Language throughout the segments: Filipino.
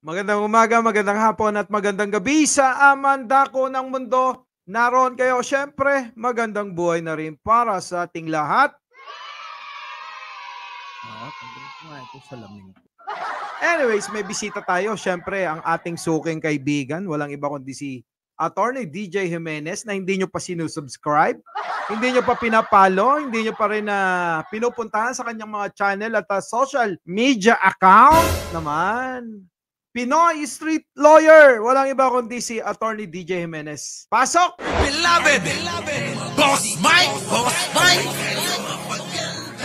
Magandang umaga, magandang hapon at magandang gabi sa aman dako ng mundo. Naroon kayo, syempre, magandang buhay na rin para sa ating lahat. Ah, Anyways, may bisita tayo. Syempre, ang ating suking kaibigan, walang iba kundi si Attorney DJ Jimenez na hindi nyo pa sinusubscribe, hindi nyo pa pinapalo, hindi nyo pa rin na ah, pinupuntahan sa kanyang mga channel at ah, social media account naman. Pinoy Street Lawyer. Walang iba kundi si Attorney DJ Jimenez. Pasok! Beloved! Boss Mike! Boss Mike!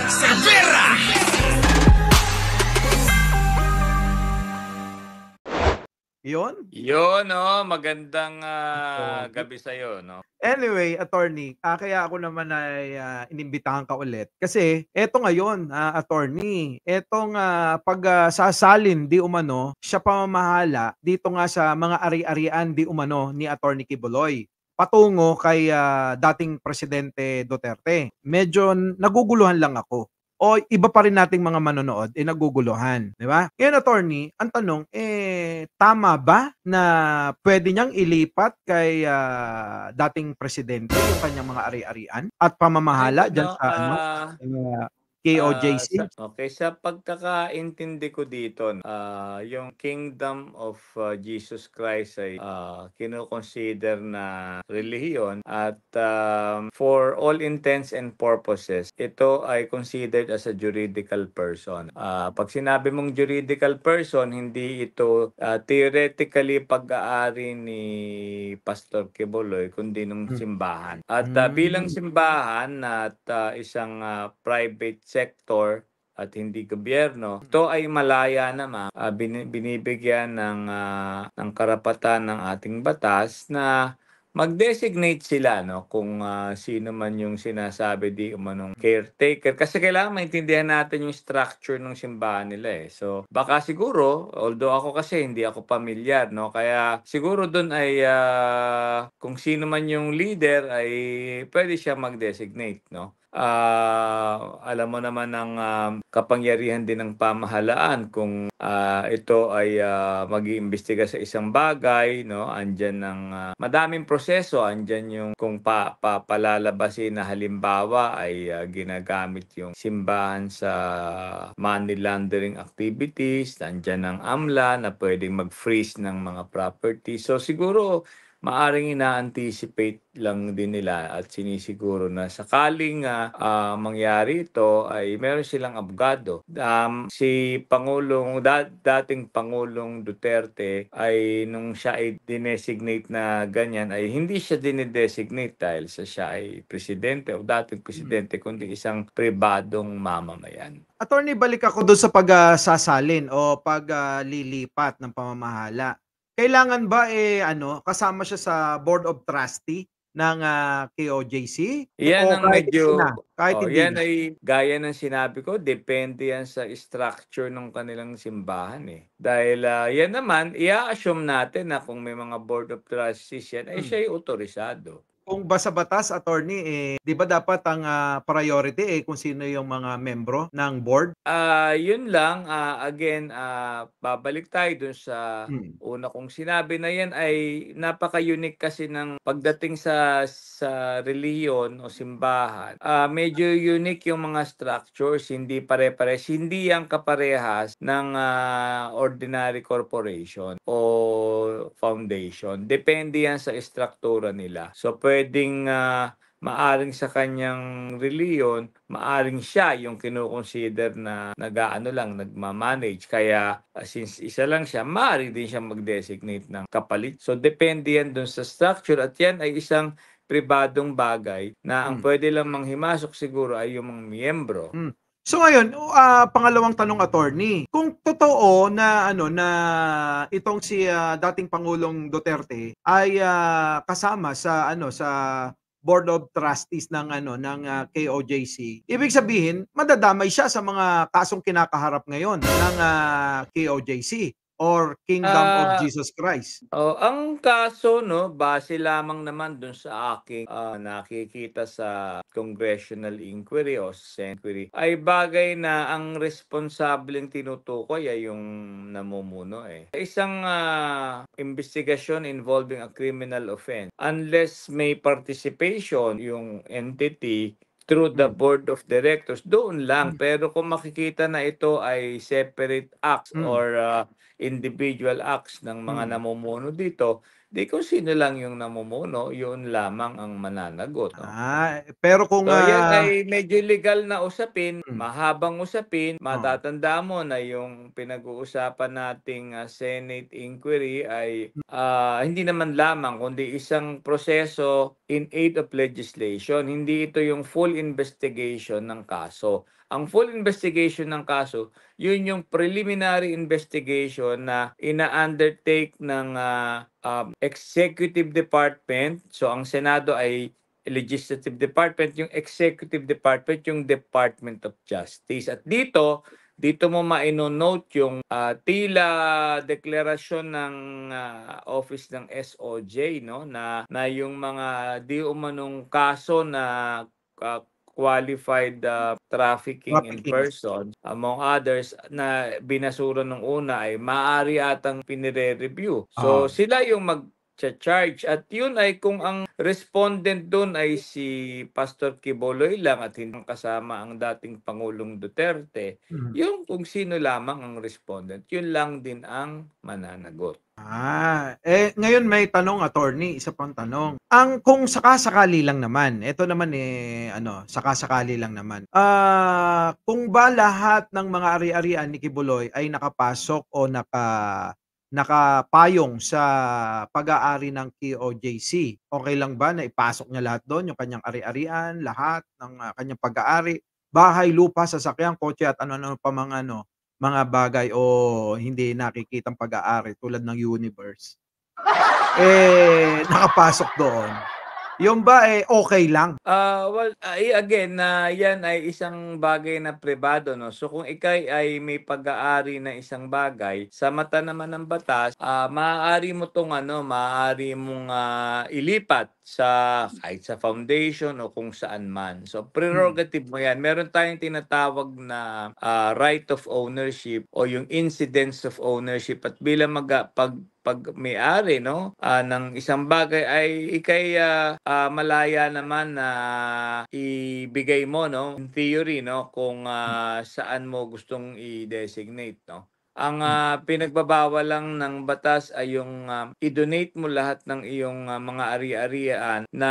Severa! Yun? Yun, no? Oh, magandang uh, gabi sa iyo, no? Anyway, attorney, ah, kaya ako naman ay ah, inimbitahan ka ulit. Kasi eto ngayon, ah, attorney, etong ah, pag ah, di umano, siya pamamahala dito nga sa mga ari-arian di umano ni attorney Kibuloy patungo kay ah, dating Presidente Duterte. Medyo naguguluhan lang ako o iba pa rin nating mga manonood eh naguguluhan, di ba? Ngayon attorney, ang tanong eh tama ba na pwede niyang ilipat kay uh, dating presidente yung kanyang mga ari-arian at pamamahala diyan no, ano, ah, sa uh, ano? Uh, Ah, KOJC? Uh, okay, sa pagkakaintindi ko dito, uh, yung kingdom of uh, Jesus Christ ay uh, kinoconsider na relihiyon at um, for all intents and purposes, ito ay considered as a juridical person. Uh, pag sinabi mong juridical person, hindi ito uh, theoretically pag-aari ni Pastor Kiboloy, kundi ng hmm. simbahan. At uh, bilang simbahan at uh, isang uh, private sector at hindi gobyerno. Mm. Ito ay malaya naman uh, binibigyan ng uh, ng karapatan ng ating batas na mag-designate sila no kung uh, sino man yung sinasabi di umanong caretaker kasi kailangan maintindihan natin yung structure ng simbahan nila eh. So baka siguro although ako kasi hindi ako pamilyar no kaya siguro doon ay uh, kung sino man yung leader ay pwede siya mag-designate no uh, alam mo naman ang um, kapangyarihan din ng pamahalaan kung uh, ito ay uh, mag-iimbestiga sa isang bagay no andiyan ng uh, madaming proseso andiyan yung kung pa, pa palalabasin na halimbawa ay uh, ginagamit yung simbahan sa money laundering activities andiyan ang AMLA na pwedeng mag-freeze ng mga property so siguro maaring ina-anticipate lang din nila at sinisiguro na sakaling uh, uh, mangyari ito ay meron silang abogado. Um, si Pangulong, da- dating Pangulong Duterte ay nung siya ay dinesignate na ganyan ay hindi siya dinedesignate dahil sa siya ay presidente o dating presidente mm-hmm. kundi isang pribadong mamamayan. Attorney, balik ako doon sa pagsasalin ah, uh, o paglilipat uh, ng pamamahala kailangan ba eh ano kasama siya sa Board of Trustee? ng uh, ah, KOJC? Yan o ang medyo, na, kahit oh, hindi yan na. ay gaya ng sinabi ko, depende yan sa structure ng kanilang simbahan eh. Dahil uh, yan naman, i-assume natin na kung may mga board of trustees yan, eh, hmm. ay siya ay otorisado kung basa batas attorney eh 'di ba dapat ang uh, priority eh kung sino yung mga membro ng board? Ah, uh, 'yun lang uh, again uh, babalik tayo dun sa hmm. una kong sinabi na 'yan ay napaka-unique kasi ng pagdating sa sa reliyon o simbahan. Uh, medyo unique yung mga structures, hindi pare-pares, hindi ang kaparehas ng uh, ordinary corporation o foundation. Depende yan sa estruktura nila. So pwede pwedeng uh, maaring sa kanyang reliyon, maaring siya yung kinukonsider na nag-aano lang, nagmamanage. Kaya uh, since isa lang siya, maaari din siya mag-designate ng kapalit. So depende yan dun sa structure at yan ay isang pribadong bagay na ang mm. pwede lang manghimasok siguro ay yung mga miyembro. Mm. So ngayon, uh, pangalawang tanong attorney, kung totoo na ano na itong si uh, dating Pangulong Duterte ay uh, kasama sa ano sa Board of Trustees ng ano ng uh, KOJC. Ibig sabihin, madadamay siya sa mga kasong kinakaharap ngayon ng uh, KOJC or kingdom Ah, of Jesus Christ? Oh, ang kaso no, base lamang naman dun sa aking ah, nakikita sa congressional inquiry o inquiry ay bagay na ang responsableng tinutukoy ay yung namumuno eh. Isang ah, investigation involving a criminal offense unless may participation yung entity through the mm. board of directors. Doon lang, mm. pero kung makikita na ito ay separate acts mm. or uh, individual acts ng mga namumuno dito, Di kung sino lang yung namumuno, yun lamang ang mananagot. No? Ah, pero kung... So, uh... Ah, yan ay medyo legal na usapin, hmm. mahabang usapin. Oh. Matatanda mo na yung pinag-uusapan nating uh, Senate inquiry ay uh, hindi naman lamang, kundi isang proseso in aid of legislation. Hindi ito yung full investigation ng kaso. Ang full investigation ng kaso, yun yung preliminary investigation na ina-undertake ng uh, um, Executive Department. So ang Senado ay Legislative Department, yung Executive Department, yung Department of Justice. At dito, dito mo maino-note yung uh, tila deklarasyon ng uh, office ng SOJ no na na yung mga di umanong kaso na uh, qualified uh, trafficking, trafficking in person, among others, na binasura nung una ay maaari atang pinire-review. So, uh-huh. sila yung mag charge. At yun ay kung ang respondent doon ay si Pastor Kiboloy lang at hindi kasama ang dating Pangulong Duterte, mm-hmm. yung kung sino lamang ang respondent, yun lang din ang mananagot. Ah, eh ngayon may tanong attorney, isa pang tanong. Ang kung sakasakali lang naman, ito naman eh ano, sakasakali lang naman. Ah, uh, kung ba lahat ng mga ari-arian ni Kibuloy ay nakapasok o naka nakapayong sa pag-aari ng KOJC. Okay lang ba na ipasok niya lahat doon, yung kanyang ari-arian, lahat ng ah, kanyang pag-aari, bahay, lupa, sasakyan, kotse at ano-ano pa mga ano, mga bagay o hindi nakikitang pag-aari tulad ng universe. eh nakapasok doon. Yung ba eh okay lang? Uh, well, ay, ah, eh, again, na uh, yan ay isang bagay na pribado. No? So kung ikay ay may pag-aari na isang bagay, sa mata naman ng batas, uh, maaari mo tong ano, maaari mong uh, ilipat sa kahit sa foundation o kung saan man. So hmm. prerogative mo yan. Meron tayong tinatawag na uh, right of ownership o yung incidence of ownership at bilang mag ah, pag pag may-ari no uh, ng isang bagay ay ikay uh, uh, malaya naman na uh, ibigay mo no in theory no kung uh, saan mo gustong i-designate no ang uh, pinagbabawal lang ng batas ay yung uh, i-donate mo lahat ng iyong uh, mga ari-arian na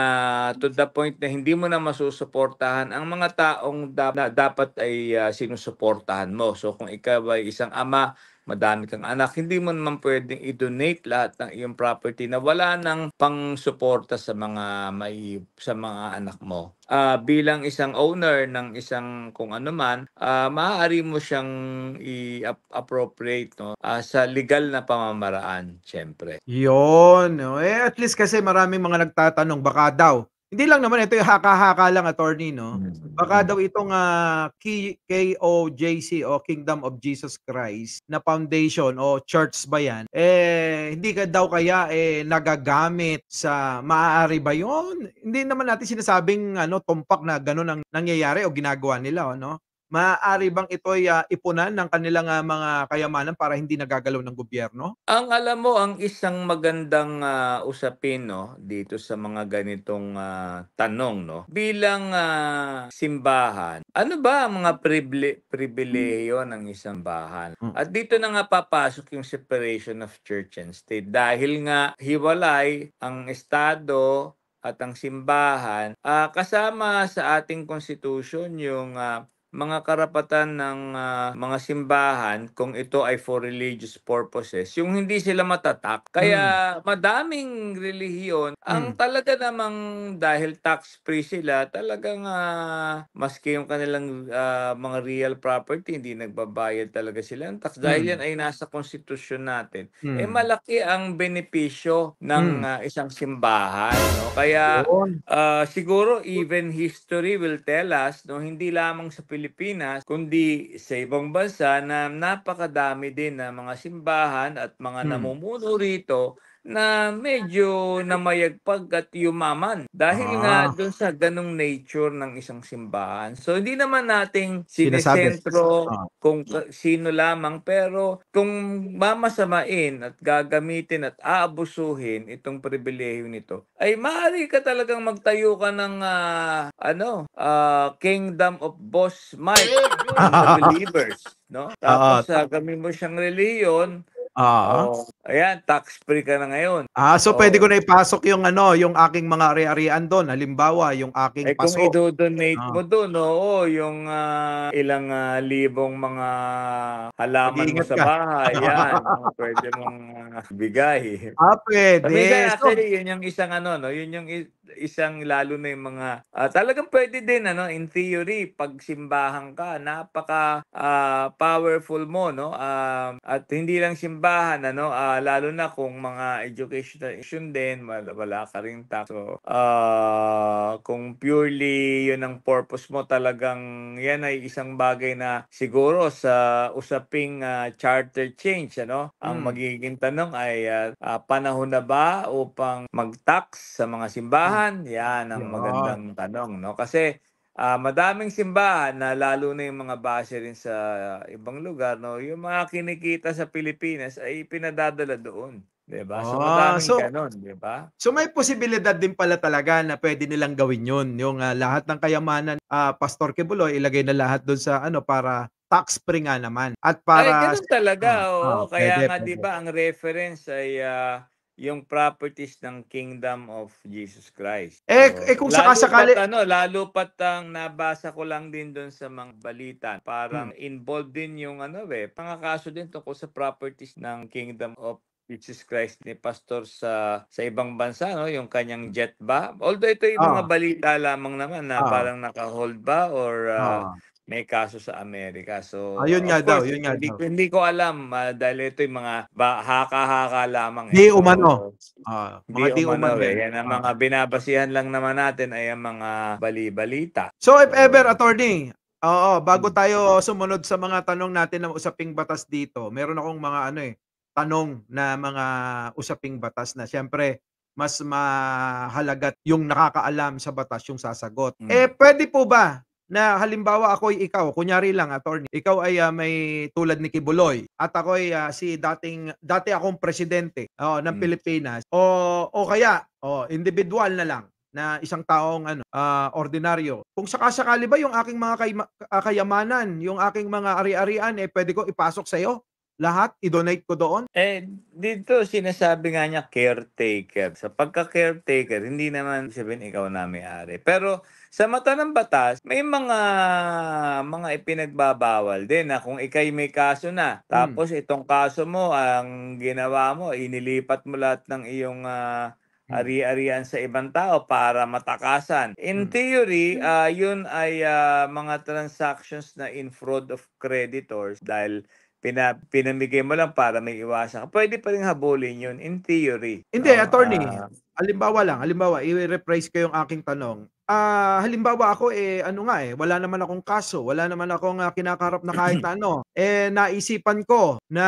to the point na hindi mo na masusuportahan ang mga taong da- na dapat ay uh, sinusuportahan mo. So kung ikaw ay isang ama, madami kang anak, hindi mo naman pwedeng i-donate lahat ng iyong property na wala nang pang-suporta sa mga may sa mga anak mo. Uh, bilang isang owner ng isang kung ano man, uh, maaari mo siyang i-appropriate no uh, sa legal na pamamaraan, syempre. 'Yon. Eh at least kasi maraming mga nagtatanong baka daw hindi lang naman ito yung haka-haka lang attorney no. Mm-hmm. Baka daw itong uh, ah, KOJC o Kingdom of Jesus Christ na foundation o church ba yan eh hindi ka daw kaya eh nagagamit sa maaari ba yon? Hindi naman natin sinasabing ano tumpak na ganun ang nangyayari o ginagawa nila no. Maaari bang ito'y uh, ipunan ng kanilang uh, mga kayamanan para hindi nagagalaw ng gobyerno? Ang alam mo, ang isang magandang uh, usapin no, dito sa mga ganitong uh, tanong, no, bilang uh, simbahan, ano ba ang mga pribile- pribileyo ng isang bahan? Hmm. At dito na nga papasok yung separation of church and state dahil nga hiwalay ang Estado at ang simbahan uh, kasama sa ating constitution yung uh, mga karapatan ng uh, mga simbahan kung ito ay for religious purposes, yung hindi sila matatak. Kaya mm. madaming relihiyon, mm. ang hmm. talaga namang dahil tax-free sila, talagang uh, maski yung kanilang uh, mga real property, hindi nagbabayad talaga sila ng tax. Dahil mm. yan ay nasa konstitusyon natin. Mm. Eh hmm. malaki ang benepisyo ng mm. uh, isang simbahan. No? Kaya uh, siguro even history will tell us, no, hindi lamang sa Pilipinas, Pilipinas kundi sa ibang bansa na napakadami din na mga simbahan at mga hmm. namumuno rito na medyo namayagpag at yumaman dahil ah. nga doon sa ganong nature ng isang simbahan. So hindi naman nating sinesentro ah. kung sino lamang pero kung mamasamain at gagamitin at aabusuhin itong pribilehiyo nito ay maaari ka talagang magtayo ka ng uh, ano uh, Kingdom of Boss Mike the believers no ah, tapos uh, uh, gagawin mo siyang reliyon Ah. Oh, ayan, tax free ka na ngayon. Ah, so oh. pwede ko na ipasok yung ano, yung aking mga ari-arian doon. Halimbawa, yung aking eh, paso. Eh kung i-donate ah. mo doon, oo, yung uh, ilang uh, libong mga halaman mo sa bahay, yan, pwede mong uh, bigay. Ah, pwede. Sabi so, yun yung isang ano, no, yun yung isang lalo na yung mga uh, talagang pwede din ano in theory pag simbahan ka napaka uh, powerful mo no uh, at hindi lang simbahan ano uh, lalo na kung mga educational issue din wala, wala ka rin tax so uh, kung purely yun ang purpose mo talagang yan ay isang bagay na siguro sa usaping uh, charter change ano hmm. ang magiging tanong ay uh, panahon na ba upang mag-tax sa mga simbahan simbahan? Yan ang magandang tanong, no? Kasi ah, madaming simbahan na lalo na yung mga base rin sa ibang lugar, no? Yung mga kinikita sa Pilipinas ay pinadadala doon, Diba? So Ah, madaming so ganun, diba? So may posibilidad din pala talaga na pwede nilang gawin yun. Yung ah, lahat ng kayamanan, ah, Pastor Kebulo, ilagay na lahat doon sa ano para tax-free nga naman. At Ay, para... ganun talaga, Ah, ah oo. ah, Kaya pwede, nga 'di ba ang reference ay ah, yung properties ng kingdom of Jesus Christ. Eh, so, eh kung sakasakali... Pat, ano, lalo pat ang nabasa ko lang din doon sa mga balita, parang hmm. involved din yung ano eh, mga kaso din tungkol sa properties ng kingdom of Jesus Christ ni pastor sa sa ibang bansa no yung kanyang jet ba although ito yung ah. mga balita lamang naman na ah. parang naka-hold ba or uh, ah, ah may kaso sa Amerika. So, Ayun ah, nga daw, yun nga hindi, daw. Hindi ko alam ah, dahil ito yung mga ba- haka-haka lamang. eh. Di So, umano. Ah, mga di umano. Eh. eh. Yan ang ah. mga binabasihan lang naman natin ay ang mga bali So if ever, attorney, oo, bago hmm. tayo sumunod sa mga tanong natin ng usaping batas dito, meron akong mga ano eh, tanong na mga usaping batas na siyempre mas mahalagat yung nakakaalam sa batas yung sasagot. Mm. Eh, pwede po ba na halimbawa ako ay ikaw, kunyari lang attorney, ikaw ay uh, may tulad ni Kibuloy at ako ay uh, si dating dati akong presidente oh, ng mm. Pilipinas o o kaya oh, individual na lang na isang taong ano uh, ordinaryo. Kung sakasakali ba yung aking mga kay- uh, ah, kayamanan, yung aking mga ari-arian eh pwede ko ipasok sa iyo? lahat i-donate ko doon? Eh, dito sinasabi nga niya caretaker. Sa pagka-caretaker, hindi naman sabihin ikaw na may-ari. Pero sa mata ng batas, may mga mga ipinagbabawal din na kung ikay may kaso na, hmm. tapos hmm. itong kaso mo, ang ginawa mo, inilipat mo lahat ng iyong uh, ari-arian sa ibang tao para matakasan. In hmm. theory, uh, yun ay uh, mga transactions na in fraud of creditors dahil pina, pinamigay mo lang para may iwasan ka. Pwede pa rin habulin yun in theory. Hindi, uh, attorney. Uh, halimbawa lang, halimbawa, i rephrase ko yung aking tanong. Ah, uh, halimbawa ako eh ano nga eh, wala naman akong kaso, wala naman akong uh, kinakarap na kahit ano. Eh naisipan ko na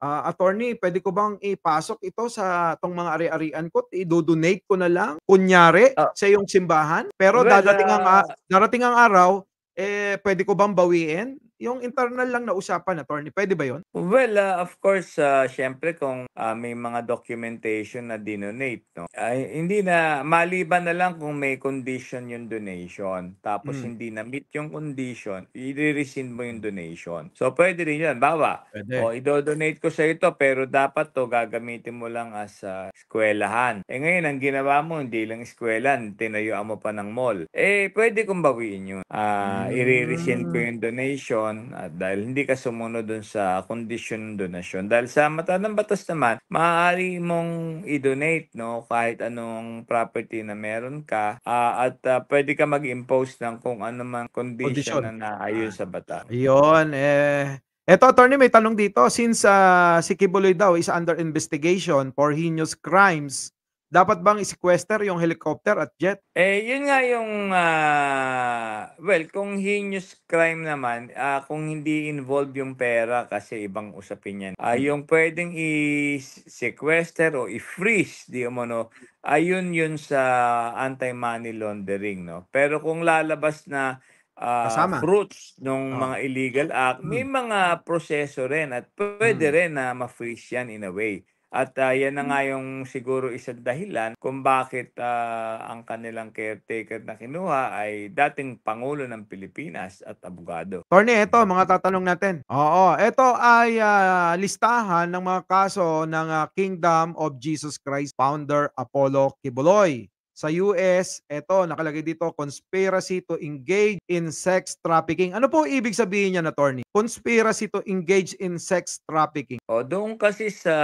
uh, attorney, pwede ko bang ipasok ito sa tong mga ari-arian ko? I-donate ko na lang kunyari uh, sa yung simbahan. Pero well, dadating ang uh, darating ang araw, eh pwede ko bang bawiin? yung internal lang na usapan, attorney. Pwede ba yon? Well, uh, of course, uh, syempre kung uh, may mga documentation na dinonate, no? Ay, hindi na, maliban na lang kung may condition yung donation, tapos hmm. hindi na-meet yung condition, i-rescind mo yung donation. So, pwede rin yan baba o oh, i-donate ko sa ito, pero dapat to gagamitin mo lang as uh, eskwelahan. Eh ngayon, ang ginawa mo, hindi lang eskwelan, tinayuan mo pa ng mall. Eh, pwede kong bawiin yun. Uh, hmm. I-rescind ko hmm. yung donation, donasyon at dahil hindi ka sumunod dun sa condition ng donasyon dahil sa mata ng batas naman maaari mong i-donate no kahit anong property na meron ka uh, at uh, pwede ka mag-impose ng kung anumang condition, condition. na naayon sa bata. Yon eh Eto attorney may tanong dito since uh, si Kibuloy daw is under investigation for heinous crimes dapat bang isikwester yung helicopter at jet? Eh, yun nga yung, ah, well, kung heinous crime naman, ah, kung hindi involved yung pera, kasi ibang usapin yan. Ah, yung pwedeng i-sequester o i-freeze, di no, ayun yun sa anti-money laundering, no? Pero kung lalabas na ah, fruits ng oh. mga illegal act, may hmm. mga proseso rin at pwede hmm. rin na ma-freeze yan in a way. At uh, yan na nga yung siguro isang dahilan kung bakit uh, ang kanilang caretaker na kinuha ay dating Pangulo ng Pilipinas at abogado. Tony, ito mga tatanong natin. Oo, ito ay uh, listahan ng mga kaso ng uh, Kingdom of Jesus Christ founder Apollo Kibuloy. Sa US, eto, nakalagay dito, conspiracy to engage in sex trafficking. Ano po ibig sabihin niya na, Tony? Conspiracy to engage in sex trafficking. O, doon kasi sa,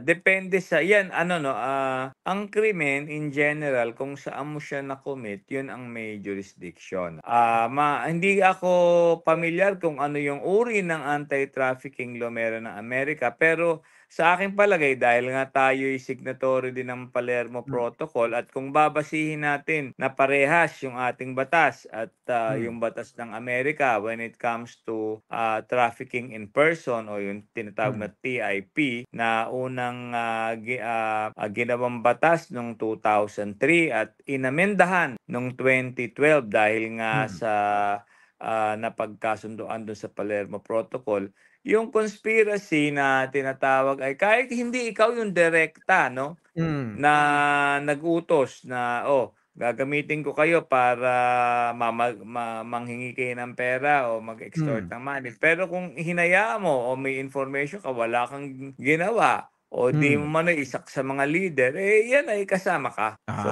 depende sa, yan, ano no, uh, ang krimen in general, kung saan mo siya na-commit, yun ang may jurisdiction. Uh, ma, hindi ako pamilyar kung ano yung uri ng anti-trafficking law meron ng Amerika, pero sa aking palagay, dahil nga tayo ay signatory din ng Palermo hmm. Protocol at kung babasihin natin na parehas yung ating batas at uh, hmm. yung batas ng Amerika when it comes to uh, trafficking in person o yung tinatawag hmm. na TIP na unang uh, gi, uh, ginawang batas noong 2003 at inamendahan noong 2012 dahil nga hmm. sa uh, napagkasundoan doon sa Palermo Protocol yung conspiracy na tinatawag ay kahit hindi ikaw yung direkta no mm. na nagutos na oh gagamitin ko kayo para mamag, ma, manghingi kayo ng pera o mag-extort mm. ng money. Pero kung hinaya mo o may information ka, wala kang ginawa o mm. di mo hmm. man isak sa mga leader, eh yan ay kasama ka. Ah.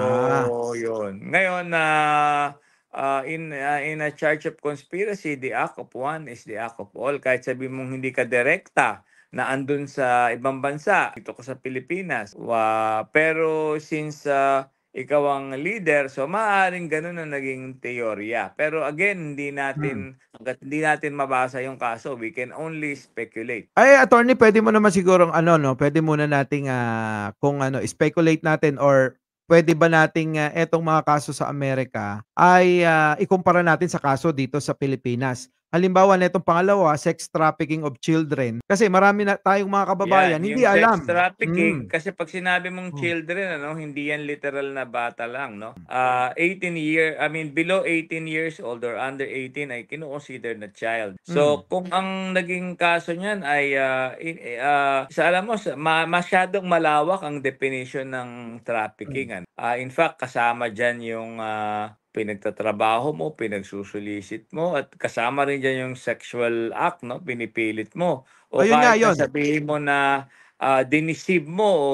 So, yun. Ngayon, na uh, uh, in uh, in a charge of conspiracy, the act of one is the act of all. Kahit sabi mong hindi ka direkta na andun sa ibang bansa, dito ko sa Pilipinas. Uh, pero since uh, ikaw ang leader, so maaaring ganun ang naging teorya. Pero again, hindi natin hmm. hindi natin mabasa yung kaso, we can only speculate. Ay, attorney, pwede mo naman siguro ano no, pwede muna nating uh, kung ano, speculate natin or pwede ba nating uh, etong mga kaso sa Amerika ay uh, ikumpara natin sa kaso dito sa Pilipinas. Halimbawa nitong pangalawa, sex trafficking of children. Kasi marami na tayong mga kababayan yan, hindi yung alam. Sex trafficking mm. kasi pag sinabi mong hmm. children ano, hindi yan literal na bata lang, no? Uh ah, 18 year, I mean below 18 years old or under 18 ay kinoconsider na child. So mm. kung ang naging kaso niyan ay uh, uh, sa alam mo ma- masyadong malawak ang definition ng trafficking. Mm. Uh, in fact kasama diyan yung uh, pinagtatrabaho mo, pinagsusulisit mo, at kasama rin dyan yung sexual act, no? pinipilit mo. O Ayun kahit nga, yun. sabihin mo na uh, dinisib mo o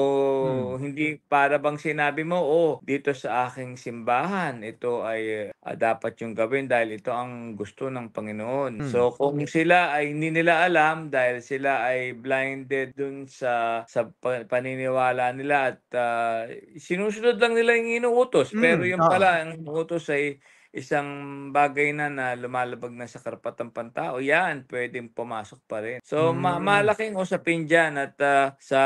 hmm. hindi para bang sinabi mo, oh, dito sa aking simbahan, ito ay uh, dapat yung gawin dahil ito ang gusto ng Panginoon. Hmm. So kung sila ay hindi nila alam dahil sila ay blinded dun sa sa paniniwala nila at uh, sinusunod lang nila yung inuutos. Hmm. Pero yung pala, ang utos ay isang bagay na na lumalabag na sa karapatang pantao, yan, pwedeng pumasok pa rin. So, mm. ma- hmm. malaking usapin dyan at uh, sa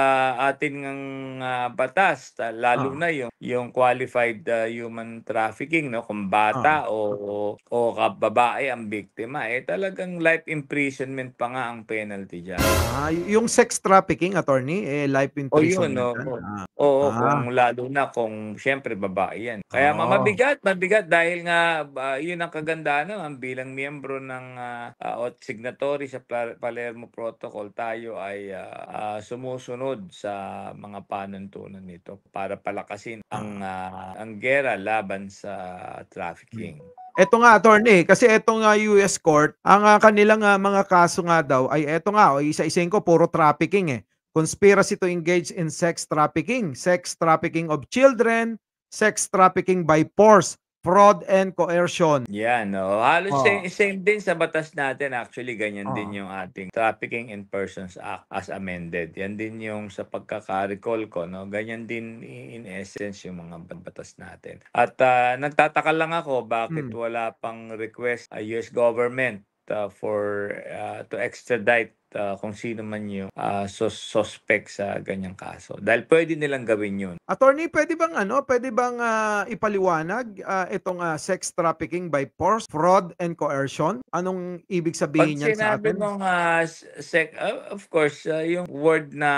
atin ngang uh, batas, uh, lalo oh. na yung, yung qualified uh, human trafficking, no? kung bata oh. o, o, o kababae ang biktima, eh talagang life imprisonment pa nga ang penalty dyan. Ah, yung sex trafficking, attorney, eh, life imprisonment. O yun, no? Ah. Oo, ah. kung lalo na kung syempre, babae yan. Kaya oh. mabigat, mabigat dahil nga nga, uh, ah, yun ang kagandahan naman bilang miyembro ng uh, uh, signatory sa Palermo Protocol tayo ay uh, uh, sumusunod sa mga panuntunan nito para palakasin ang uh, ang gera laban sa trafficking. Ito nga attorney, kasi ito nga US court, ang uh, kanilang uh, mga kaso nga daw ay ito nga, isa-isain ko puro trafficking eh. Conspiracy to engage in sex trafficking, sex trafficking of children, sex trafficking by force, fraud and coercion. Yan, no. Halos oh. same, same din sa batas natin actually ganyan oh. din yung ating Trafficking in Persons Act as amended. Yan din yung sa pagkaka-recall ko, no. Ganyan din in essence yung mga batas natin. At uh, nagtataka lang ako bakit hmm. wala pang request uh, ah, US government uh, for uh, to extradite uh, kung sino man yung uh, sus- suspect sa ganyang kaso. Dahil pwede nilang gawin yun. Attorney, pwede bang ano, pwede bang uh, ipaliwanag uh, itong uh, sex trafficking by force, fraud and coercion? Anong ibig sabihin Pag niyan sa atin? Pag sinabi mong uh, sec, uh, of course, uh, yung word na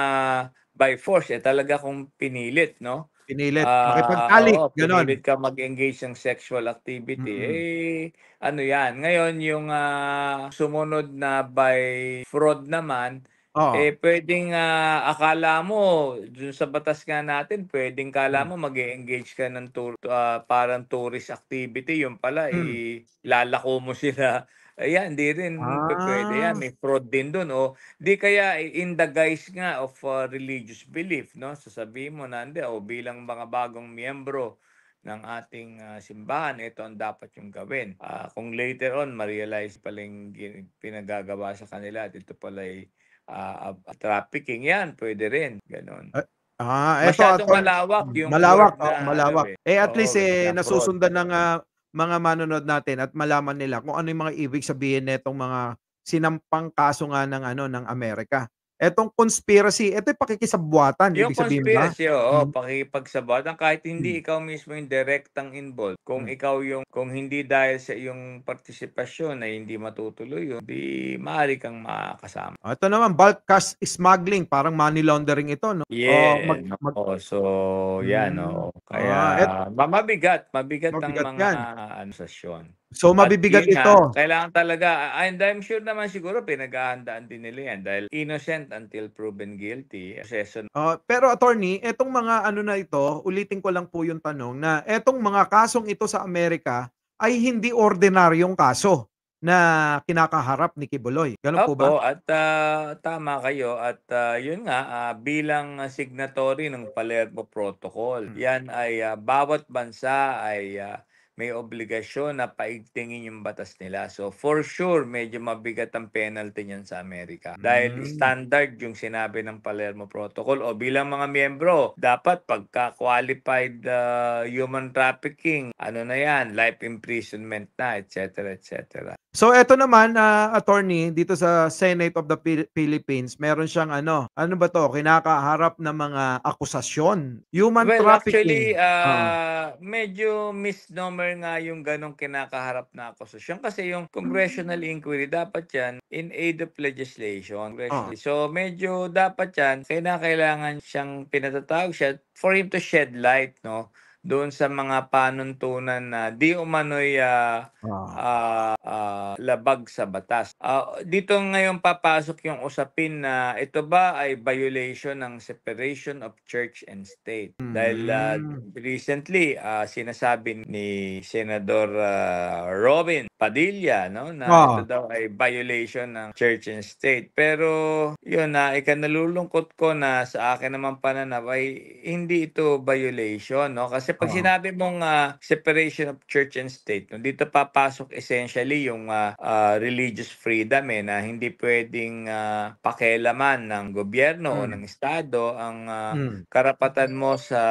by force, eh, talaga kung pinilit, no? Pinilit. Uh, ah, Makipagtalik. Oo, ganon. Pinilit ka mag-engage ng sexual activity. Mm-hmm. Eh, ano yan. Ngayon, yung uh, sumunod na by fraud naman, Oo. Eh pwedeng uh, akala mo dun sa batas nga natin, pwedeng kala mm. mo mag-engage ka ng tour, uh, parang tourist activity, yung pala hmm. ilalako eh, mo sila Ayan, hindi rin pe- pwede Ayan, ah. May fraud din doon. O oh. di kaya eh, in the guise nga of uh, religious belief, no? Sasabihin mo na, hindi, o oh, bilang mga bagong miyembro ng ating ah, simbahan, ito ang dapat yung gawin. Ah, kung later on, ma-realize pala yung gin- pinagagawa sa kanila at ito pala ay eh, ah, ah, trafficking, yan, pwede rin. Ganon. Ah, ah, eto Masyadong attorney. malawak yung malawak, oh, na, malawak. Ano, eh. eh. at Oo, least eh nasusundan ng ah, mga manonood natin at malaman nila kung ano yung mga ibig sabihin nitong mga sinampang kaso nga ng ano ng Amerika. Etong conspiracy, ito yung pakikisabwatan. Yung conspiracy, oo, oh, hmm. pakikipagsabwatan. Kahit hindi hmm. ikaw mismo yung direktang involved. Kung hmm. ikaw yung, kung hindi dahil sa iyong partisipasyon ay hindi matutuloy yun, di maaari kang makasama. Ah, ito naman, bulk cash smuggling. Parang money laundering ito, no? Yeah. Oh, mag, mag... so, yan, hmm. oh. Kaya, ah, et... mabigat. Mabigat, mabigat ang mga yan. ano, sasyon. So mabibigat yun ito. Nga, kailangan talaga, ah, and I'm sure naman siguro pinaghahandaan din nila yan dahil innocent until proven guilty. Assession. Uh, ah, pero attorney, etong mga ano na ito, ulitin ko lang po yung tanong na etong mga kasong ito sa Amerika ay hindi ordinaryong kaso na kinakaharap ni Kibuloy. Ganun Opo, po ba? at uh, tama kayo at uh, yun nga uh, bilang signatory ng Palermo Protocol. Hmm. Yan ay uh, bawat bansa ay uh, may obligasyon na paigtingin yung batas nila. So for sure, medyo mabigat ang penalty niyan sa Amerika. Mm. Dahil hmm. standard yung sinabi ng Palermo Protocol o bilang mga miyembro, dapat pagka-qualified uh, human trafficking, ano na yan, life imprisonment na, etc. etc. So eto naman uh, attorney dito sa Senate of the Philippines, meron siyang ano, ano ba to, kinakaharap ng mga akusasyon, human well, trafficking. Actually, uh, uh. medyo misnomer nga yung ganong kinakaharap na akusasyon kasi yung congressional inquiry dapat yan in aid of legislation. Uh. So medyo dapat yan, kailangan siyang pinatatawag siya for him to shed light, no? doon sa mga panuntunan na di umano'y uh, uh, uh, labag sa batas. Uh, dito ngayon papasok yung usapin na ito ba ay violation ng separation of church and state. Mm-hmm. Dahil uh, recently uh, sinasabi ni Senador uh, Robin Padilla, no? Na oh. ito daw ay violation ng church and state. Pero, yun na, ikanalulungkot ko na sa akin naman pananaw ay hindi ito violation, no? Kasi pag oh. sinabi mong uh, separation of church and state, no, dito papasok essentially yung uh, uh, religious freedom, eh, na hindi pwedeng uh, pakialaman ng gobyerno hmm. o ng estado ang uh, hmm. karapatan mo sa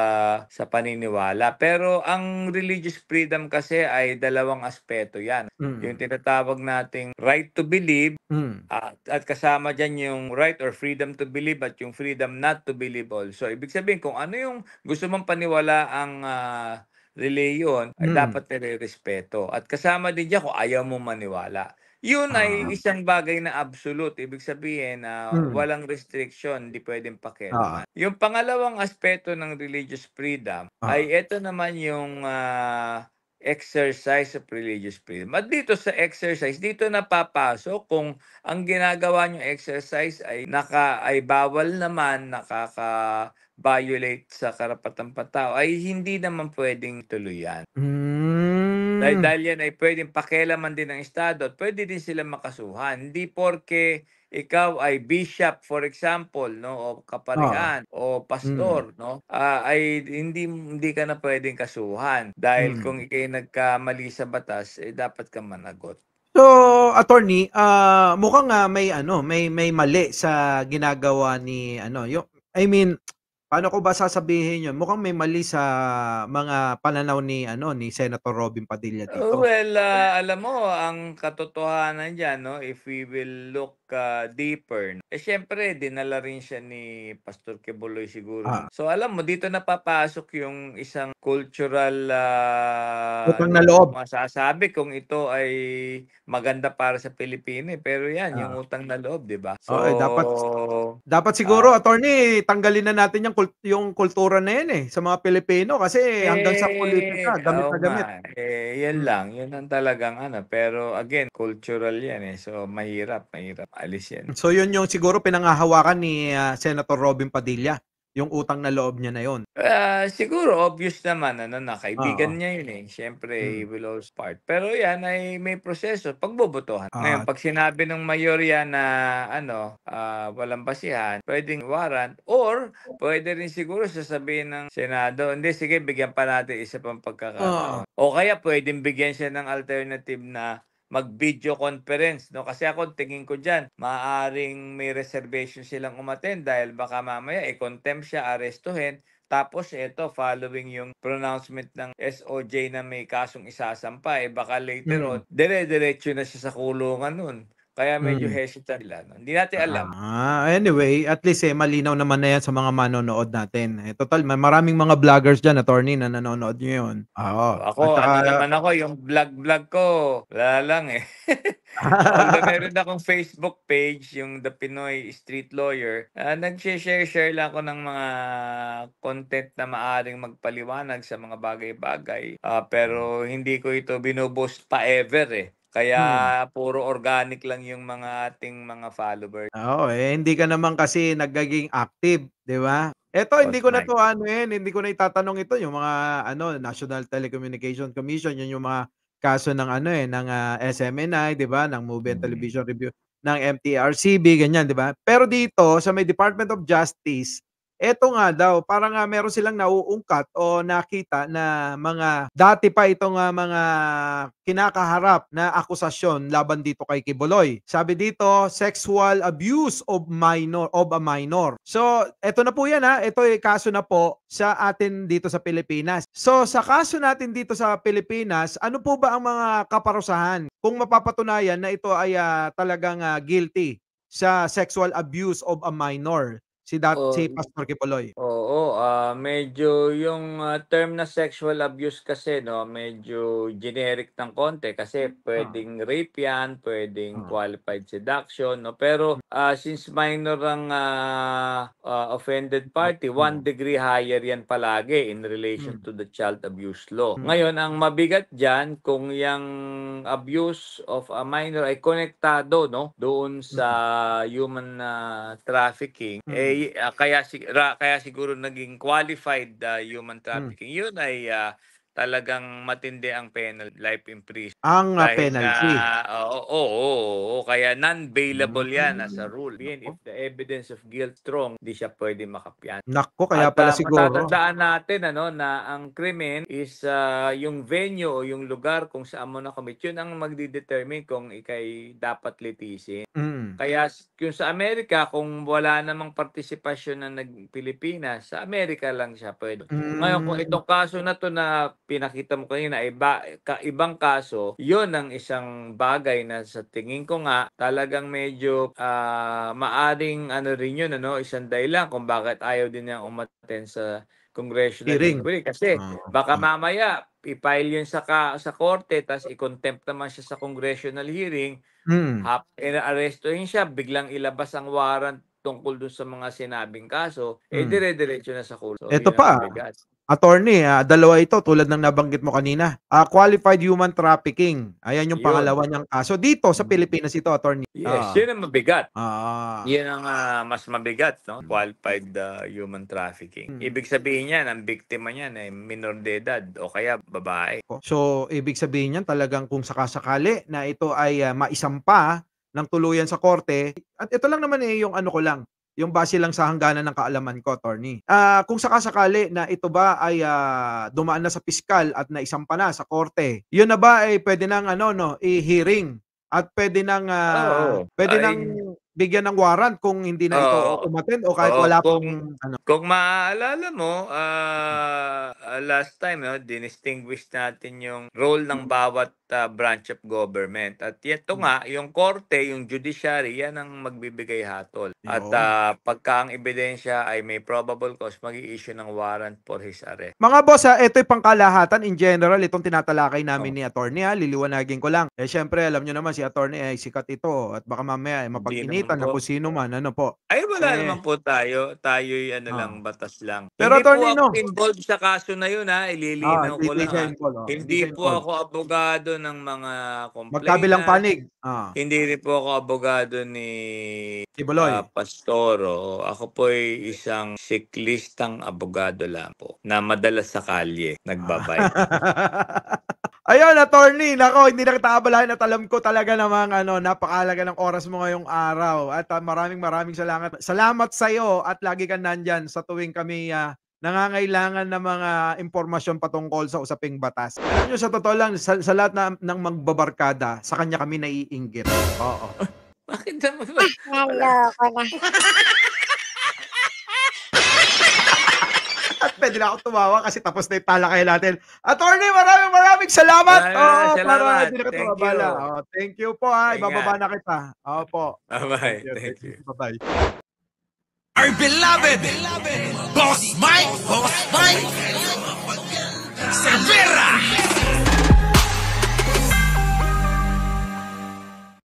sa paniniwala. Pero ang religious freedom kasi ay dalawang aspeto yan. Mm. Yung tinatawag nating right to believe mm. at, at kasama dyan yung right or freedom to believe at yung freedom not to believe also. Ibig sabihin kung ano yung gusto mong paniwala ang uh, ah, reliyon ay mm. dapat nire-respeto. At kasama din dyan kung ayaw mo maniwala. Yun ah. ay isang bagay na absolute. Ibig sabihin na uh, hmm. walang restriction, hindi pwedeng pakialaman. Ah. Yung pangalawang aspeto ng religious freedom ah. ay ito naman yung uh, exercise of religious freedom. At dito sa exercise, dito napapasok kung ang ginagawa nyo exercise ay naka ay bawal naman, nakaka-violate sa karapatang patao, ay hindi naman pwedeng tuluyan. Mm. Dahil, dahil yan ay pwedeng pakialaman din ng Estado at pwede din sila makasuhan. Hindi porke ikaw ay bishop for example no o kaparian oh. o pastor mm. no uh, ay hindi hindi ka na pwedeng kasuhan dahil mm. kung ikay nagkamali sa batas eh dapat ka managot So, attorney, uh, mukhang uh, may ano, may may mali sa ginagawa ni ano, yung I mean, Paano ko ba sasabihin yun? Mukhang may mali sa mga pananaw ni ano ni Senator Robin Padilla uh, dito. Well, ah, alam mo, ang katotohanan dyan, no, if we will look ah, deeper, no, eh syempre, dinala rin siya ni Pastor Keboloy siguro. Ah. So alam mo, dito napapasok yung isang cultural ah, Utang na loob. masasabi kung ito ay maganda para sa Pilipino. Eh. Pero yan, yung ah. utang na loob, di ba? So, Oo, dapat- Dapat siguro ah, attorney tanggalin na natin yung kult- yung kultura na yan eh sa mga Pilipino kasi eh, hanggang sa politika, eh, gamit na gamit. Eh, yan hmm. lang, yun ang talagang ano. Pero again, cultural yan eh. So mahirap, mahirap. Alis yan. So yun yung siguro pinangahawakan ni uh, Senator Robin Padilla yung utang na loob niya na yon. Ah, siguro obvious naman ano na kaibigan Oo. niya yun eh. Syempre he Mm. will always part. Pero yan ay may proseso pagbobotohan. Ngayon Ah. pag sinabi ng mayor mayorya na ano, ah, walang basihan, pwedeng warrant or pwede rin siguro sasabihin ng Senado, hindi sige bigyan pa natin isa pang Oo. pagkakataon. O kaya pwedeng bigyan siya ng alternative na mag-video conference. No? Kasi ako, tingin ko dyan, maaring may reservation silang umaten dahil baka mamaya, eh, contempt siya, arestuhin. Tapos ito, following yung pronouncement ng SOJ na may kasong isasampa, eh baka later mm-hmm. on, dire-diretso na siya sa kulungan nun. Kaya medyo mm. hesitant sila. No? Hindi natin alam. Ah, anyway, at least eh, malinaw naman na yan sa mga manonood natin. Eh, total, may maraming mga vloggers dyan, attorney, na nanonood nyo yun. Oo. Oh, ako, at, ano uh, naman ako, yung vlog-vlog ko, wala lang eh. Although meron akong Facebook page, yung The Pinoy Street Lawyer, uh, nag-share-share lang ako ng mga content na maaring magpaliwanag sa mga bagay-bagay. Uh, pero hindi ko ito binuboost pa ever eh. Kaya Hmm. puro organic lang yung mga ating mga followers. Ah, oo, eh hindi ka naman kasi nagaging active, 'di ba? Eto hindi ko na to ah, ano eh, hindi ko na itatanong ito yung mga ano National Telecommunication Commission, yun yung mga kaso ng ano eh ng ah, SMNI, 'di ba? Ng Movie and mm. Television Review ng MTRCB ganyan, 'di ba? Pero dito sa may Department of Justice, Eto nga daw, para nga ah, meron silang nauungkat o nakita na mga dati pa itong uh, mga kinakaharap na akusasyon laban dito kay Kiboloy. Sabi dito, sexual abuse of minor of a minor. So, eto na po 'yan ha. Ah. Ito ay kaso na po sa atin dito sa Pilipinas. So, sa kaso natin dito sa Pilipinas, ano po ba ang mga kaparusahan kung mapapatunayan na ito ay uh, talagang uh, guilty sa sexual abuse of a minor? si dat oh, Oo. si Pastor Kipoloy. Oo, uh, medyo yung ah, term na sexual abuse kasi no, medyo generic ng konti kasi hmm, ah. pwedeng rape yan, pwedeng Ah. qualified seduction no, pero uh, since minor ang uh, ah, offended party, hmm. one degree higher yan palagi in relation Mm. to the child abuse law. Mm. Ngayon ang mabigat diyan kung yung abuse of a minor ay konektado no doon sa human ah, trafficking Mm. eh uh, kaya, sig- ra, kaya siguro naging qualified uh, human hmm. trafficking hmm. yun ay uh, talagang matindi ang penal life imprisonment. Ang uh, penalty. Oo, oo, oo, oo, kaya non-bailable hmm. yan as a rule. Yan, if the evidence of guilt strong, di siya pwede makapyan. Nako, kaya At, pala uh, siguro. Matatandaan natin ano, na ang krimen is uh, yung venue o yung lugar kung saan mo na-commit. Yun ang magdi-determine kung ikay dapat litisin. Mm. Kaya kung sa Amerika, kung wala namang partisipasyon ng na Pilipinas, sa Amerika lang siya pwede. Mm. Ngayon, kung hmm. itong kaso na to na pinakita mo kanina iba ka, ibang kaso, yon ang isang bagay na sa tingin ko nga talagang medyo uh, maaring ano rin yun, ano, isang dahilan kung bakit ayaw din niya umaten sa congressional hearing. hearing. Kasi ah, baka ah. mamaya i-file yun sa, ka, sa korte tapos i-contempt naman siya sa congressional hearing mm. hap, arrestuhin siya biglang ilabas ang warrant tungkol dun sa mga sinabing kaso, eh hmm. dire-diretso na sa kulo. Ito pa, Attorney, uh, dalawa ito tulad ng nabanggit mo kanina. Uh, qualified human trafficking. Ayan yung yun. pangalawa niyang kaso. Dito sa mm. Pilipinas ito, attorney. Yes, uh, yun ang mabigat. Uh, yun ang uh, mas mabigat, no? Mm. Qualified uh, human trafficking. Hmm. Ibig sabihin niyan, ang biktima niyan ay minor de edad o kaya babae. Oh, so, ibig sabihin niyan talagang kung sakasakali na ito ay uh, maisampa ng tuluyan sa korte. At ito lang naman eh yung ano ko lang, yung base lang sa hangganan ng kaalaman ko, Tony. Uh, ah, kung sakasakali na ito ba ay uh, dumaan na sa piskal at naisampa na sa korte, yun na ba ay pwede nang ano, no, i-hearing at pwede nang uh, oh, pwede ay, nang bigyan ng warrant kung hindi na ito oh, umattend o kahit oh, wala kung, pang ano. Kung maaalala mo, uh, last time, no, dinistinguish natin yung role ng mm. bawat uh, branch of government. At ito hmm. nga, yung korte, yung judiciary, yan ang magbibigay hatol. At uh, pagka ang ebidensya ay may probable cause, mag issue ng warrant for his arrest. Mga boss, ha, ah, ito yung pangkalahatan. In general, itong tinatalakay namin oh. ni attorney. liliwanagin ko lang. Eh, syempre, alam nyo naman, si attorney ay sikat ito. At baka mamaya ay eh, mapag-initan na po sino man. Ano po? Ay, wala eh, naman po tayo. Tayo ano oh. lang, batas lang. Pero Hindi attorney, po ako no. involved sa kaso na yun, ha. Ililinaw ah, ko lang. Involved, oh. Hindi, Hindi po ako abogado ng mga complainant. Magkabilang panig. Ah. Hindi rin po ako abogado ni Tibuloy. Uh, ah, Pastoro. Ako po ay isang siklistang abogado lang po na madalas sa kalye nagbabay. Ah. Ayun, attorney, nako, hindi na kita abalahin at alam ko talaga namang ano, napakalaga ng oras mo ngayong araw. At uh, maraming maraming salamat. Salamat sa iyo at lagi kang nandyan sa tuwing kami uh, nangangailangan ng mga impormasyon patungkol sa usaping batas. Alam nyo, sa totoo lang, sa, sa lahat na, ng magbabarkada, sa kanya kami naiinggit. Oo. Bakit naman? Naloko na. At pwede na ako tumawa kasi tapos na yung talakay natin. Attorney, maraming maraming salamat. Maraming oh, salamat. Para, na thank you. Oh, thank you po ha. Ibababa na kita. Opo. Oh, bye thank you. Bye-bye. Our beloved, Boss Mike, Boss Mike, Severa.